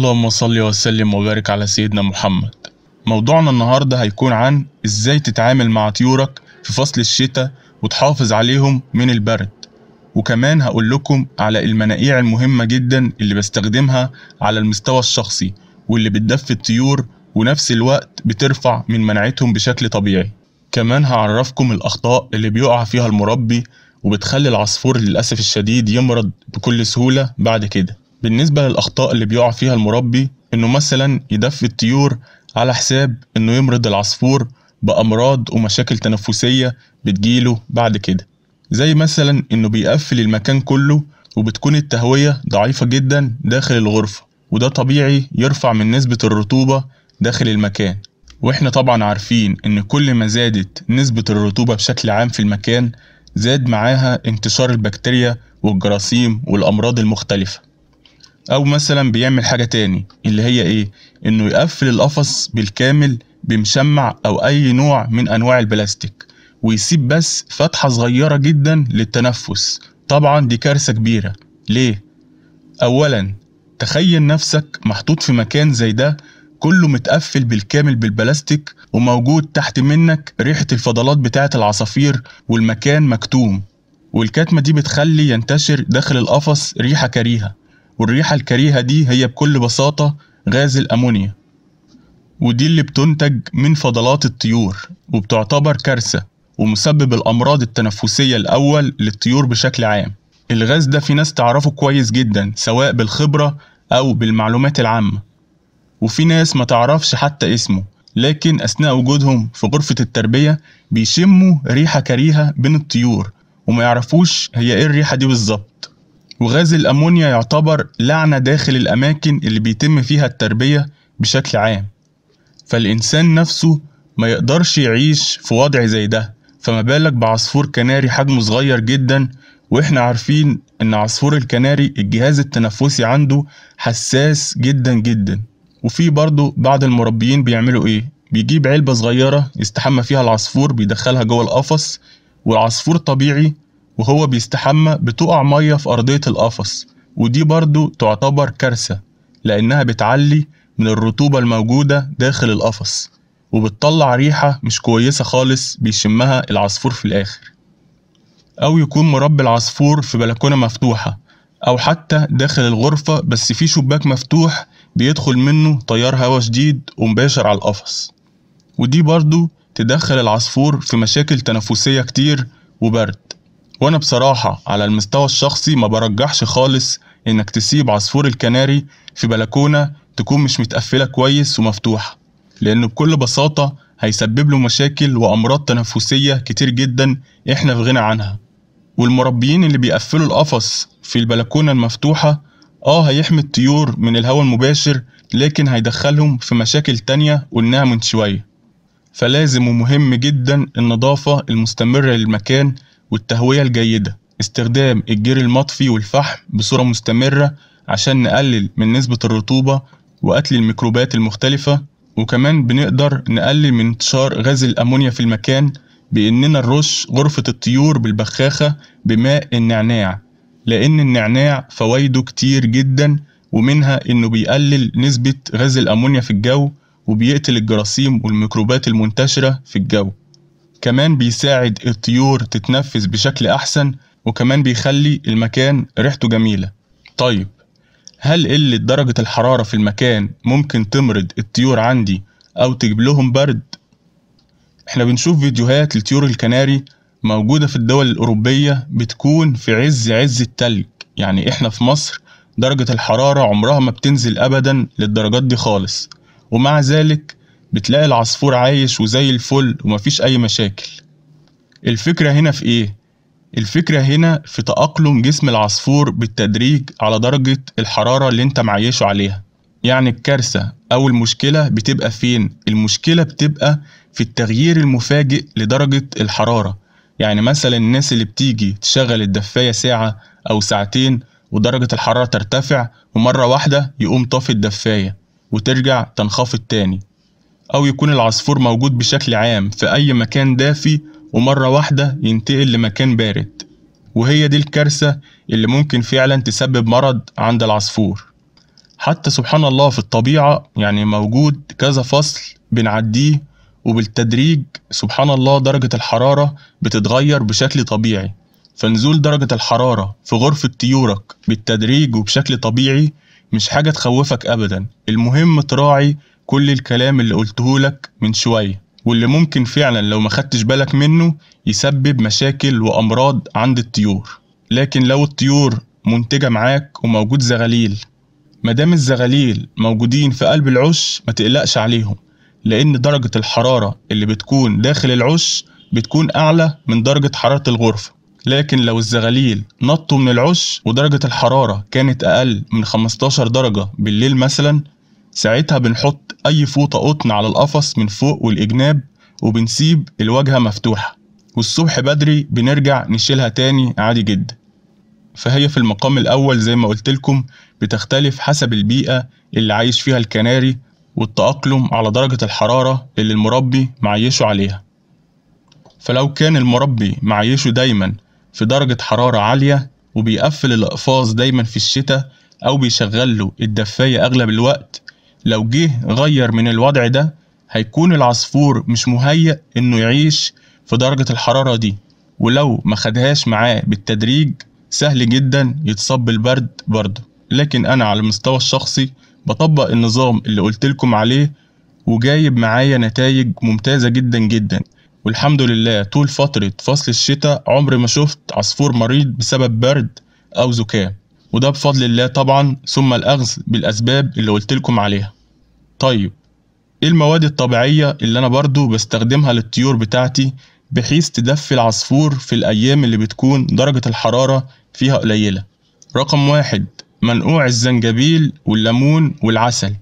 اللهم صل وسلم وبارك على سيدنا محمد موضوعنا النهارده هيكون عن ازاي تتعامل مع طيورك في فصل الشتاء وتحافظ عليهم من البرد وكمان هقول لكم على المناقيع المهمة جدا اللي بستخدمها على المستوى الشخصي واللي بتدفي الطيور ونفس الوقت بترفع من مناعتهم بشكل طبيعي كمان هعرفكم الأخطاء اللي بيقع فيها المربي وبتخلي العصفور للأسف الشديد يمرض بكل سهولة بعد كده بالنسبة للأخطاء اللي بيقع فيها المربي إنه مثلا يدفي الطيور على حساب إنه يمرض العصفور بأمراض ومشاكل تنفسية بتجيله بعد كده زي مثلا إنه بيقفل المكان كله وبتكون التهوية ضعيفة جدا داخل الغرفة وده طبيعي يرفع من نسبة الرطوبة داخل المكان واحنا طبعا عارفين ان كل ما زادت نسبة الرطوبة بشكل عام في المكان زاد معاها انتشار البكتيريا والجراثيم والأمراض المختلفة او مثلا بيعمل حاجه تاني اللي هي ايه انه يقفل القفص بالكامل بمشمع او اي نوع من انواع البلاستيك ويسيب بس فتحه صغيره جدا للتنفس طبعا دي كارثه كبيره ليه اولا تخيل نفسك محطوط في مكان زي ده كله متقفل بالكامل بالبلاستيك وموجود تحت منك ريحة الفضلات بتاعة العصافير والمكان مكتوم والكتمة دي بتخلي ينتشر داخل القفص ريحة كريهة والريحة الكريهة دي هي بكل بساطة غاز الأمونيا ودي اللي بتنتج من فضلات الطيور وبتعتبر كارثة ومسبب الأمراض التنفسية الأول للطيور بشكل عام الغاز ده في ناس تعرفه كويس جدا سواء بالخبرة أو بالمعلومات العامة وفي ناس ما تعرفش حتى اسمه لكن أثناء وجودهم في غرفة التربية بيشموا ريحة كريهة بين الطيور وما يعرفوش هي ايه الريحة دي بالظبط وغاز الأمونيا يعتبر لعنة داخل الأماكن اللي بيتم فيها التربية بشكل عام فالإنسان نفسه ما يقدرش يعيش في وضع زي ده فما بالك بعصفور كناري حجمه صغير جدا واحنا عارفين ان عصفور الكناري الجهاز التنفسي عنده حساس جدا جدا وفي برضه بعض المربيين بيعملوا ايه بيجيب علبة صغيرة يستحمى فيها العصفور بيدخلها جوه القفص والعصفور طبيعي وهو بيستحمى بتقع مية في أرضية القفص ودي برضو تعتبر كارثة لأنها بتعلي من الرطوبة الموجودة داخل القفص وبتطلع ريحة مش كويسة خالص بيشمها العصفور في الآخر أو يكون مربي العصفور في بلكونة مفتوحة أو حتى داخل الغرفة بس في شباك مفتوح بيدخل منه تيار هوا شديد ومباشر على القفص ودي برضو تدخل العصفور في مشاكل تنفسية كتير وبرد وانا بصراحة على المستوى الشخصي ما برجحش خالص انك تسيب عصفور الكناري في بلكونة تكون مش متقفلة كويس ومفتوحة لانه بكل بساطة هيسبب له مشاكل وامراض تنفسية كتير جدا احنا في غنى عنها والمربيين اللي بيقفلوا القفص في البلكونة المفتوحة اه هيحمي الطيور من الهواء المباشر لكن هيدخلهم في مشاكل تانية قلناها من شوية فلازم ومهم جدا النظافة المستمرة للمكان والتهوية الجيدة استخدام الجير المطفي والفحم بصورة مستمرة عشان نقلل من نسبة الرطوبة وقتل الميكروبات المختلفة وكمان بنقدر نقلل من انتشار غاز الأمونيا في المكان بإننا نرش غرفة الطيور بالبخاخة بماء النعناع لأن النعناع فوايده كتير جدا ومنها إنه بيقلل نسبة غاز الأمونيا في الجو وبيقتل الجراثيم والميكروبات المنتشرة في الجو كمان بيساعد الطيور تتنفس بشكل أحسن وكمان بيخلي المكان ريحته جميلة طيب هل قلة درجة الحرارة في المكان ممكن تمرض الطيور عندي أو تجيب لهم برد؟ احنا بنشوف فيديوهات لطيور الكناري موجودة في الدول الأوروبية بتكون في عز عز التلج يعني احنا في مصر درجة الحرارة عمرها ما بتنزل أبدا للدرجات دي خالص ومع ذلك بتلاقي العصفور عايش وزي الفل ومفيش أي مشاكل الفكرة هنا في إيه؟ الفكرة هنا في تأقلم جسم العصفور بالتدريج على درجة الحرارة اللي انت معيشه عليها يعني الكارثة أو المشكلة بتبقى فين؟ المشكلة بتبقى في التغيير المفاجئ لدرجة الحرارة يعني مثلا الناس اللي بتيجي تشغل الدفاية ساعة أو ساعتين ودرجة الحرارة ترتفع ومرة واحدة يقوم طافي الدفاية وترجع تنخفض تاني أو يكون العصفور موجود بشكل عام في أي مكان دافي ومرة واحدة ينتقل لمكان بارد وهي دي الكارثة اللي ممكن فعلا تسبب مرض عند العصفور حتى سبحان الله في الطبيعة يعني موجود كذا فصل بنعديه وبالتدريج سبحان الله درجة الحرارة بتتغير بشكل طبيعي فنزول درجة الحرارة في غرفة طيورك بالتدريج وبشكل طبيعي مش حاجة تخوفك أبدا المهم تراعي كل الكلام اللي قلته لك من شوية واللي ممكن فعلا لو ما خدتش بالك منه يسبب مشاكل وأمراض عند الطيور لكن لو الطيور منتجة معاك وموجود زغاليل مدام الزغاليل موجودين في قلب العش ما تقلقش عليهم لأن درجة الحرارة اللي بتكون داخل العش بتكون أعلى من درجة حرارة الغرفة لكن لو الزغاليل نطوا من العش ودرجة الحرارة كانت أقل من 15 درجة بالليل مثلا ساعتها بنحط أي فوطة قطن على القفص من فوق والإجناب وبنسيب الواجهة مفتوحة والصبح بدري بنرجع نشيلها تاني عادي جدا فهي في المقام الأول زي ما قلتلكم بتختلف حسب البيئة اللي عايش فيها الكناري والتأقلم على درجة الحرارة اللي المربي معيشه عليها فلو كان المربي معيشه دايما في درجة حرارة عالية وبيقفل الأقفاص دايما في الشتاء أو بيشغل له الدفاية أغلب الوقت لو جه غير من الوضع ده هيكون العصفور مش مهيأ إنه يعيش في درجة الحرارة دي ولو ما خدهاش معاه بالتدريج سهل جدا يتصاب بالبرد برضه لكن أنا على المستوى الشخصي بطبق النظام اللي قلتلكم عليه وجايب معايا نتائج ممتازة جدا جدا والحمد لله طول فترة فصل الشتاء عمري ما شفت عصفور مريض بسبب برد أو زكام وده بفضل الله طبعا ثم الأخذ بالأسباب اللي قلت لكم عليها طيب ايه المواد الطبيعية اللي أنا برضو بستخدمها للطيور بتاعتي بحيث تدفي العصفور في الأيام اللي بتكون درجة الحرارة فيها قليلة رقم واحد منقوع الزنجبيل والليمون والعسل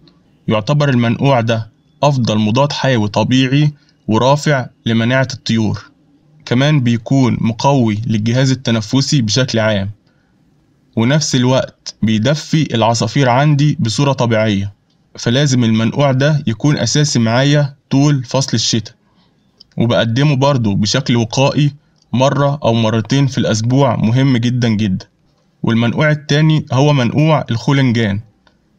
يعتبر المنقوع ده أفضل مضاد حيوي طبيعي ورافع لمناعة الطيور كمان بيكون مقوي للجهاز التنفسي بشكل عام ونفس الوقت بيدفي العصافير عندي بصورة طبيعية فلازم المنقوع ده يكون أساسي معايا طول فصل الشتاء وبقدمه برضه بشكل وقائي مرة أو مرتين في الأسبوع مهم جدا جدا والمنقوع التاني هو منقوع الخولنجان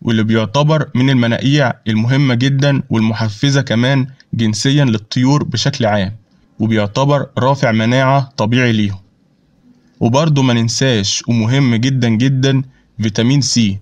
واللي بيعتبر من المناقيع المهمة جدا والمحفزة كمان جنسيا للطيور بشكل عام وبيعتبر رافع مناعة طبيعي ليهم وبرضه ما ننساش ومهم جدا جدا فيتامين سي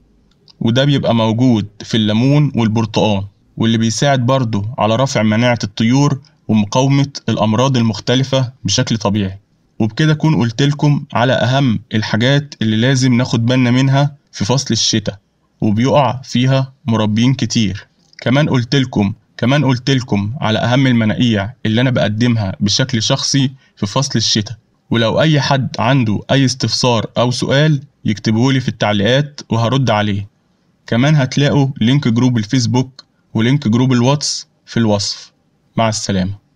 وده بيبقى موجود في الليمون والبرتقان واللي بيساعد برضه على رفع مناعة الطيور ومقاومة الأمراض المختلفة بشكل طبيعي وبكده أكون لكم على أهم الحاجات اللي لازم ناخد بالنا منها في فصل الشتاء وبيقع فيها مربين كتير كمان لكم كمان لكم على أهم المناقيع اللي أنا بقدمها بشكل شخصي في فصل الشتاء ولو أي حد عنده أي استفسار أو سؤال يكتبهولي في التعليقات وهرد عليه كمان هتلاقوا لينك جروب الفيسبوك ولينك جروب الواتس في الوصف مع السلامه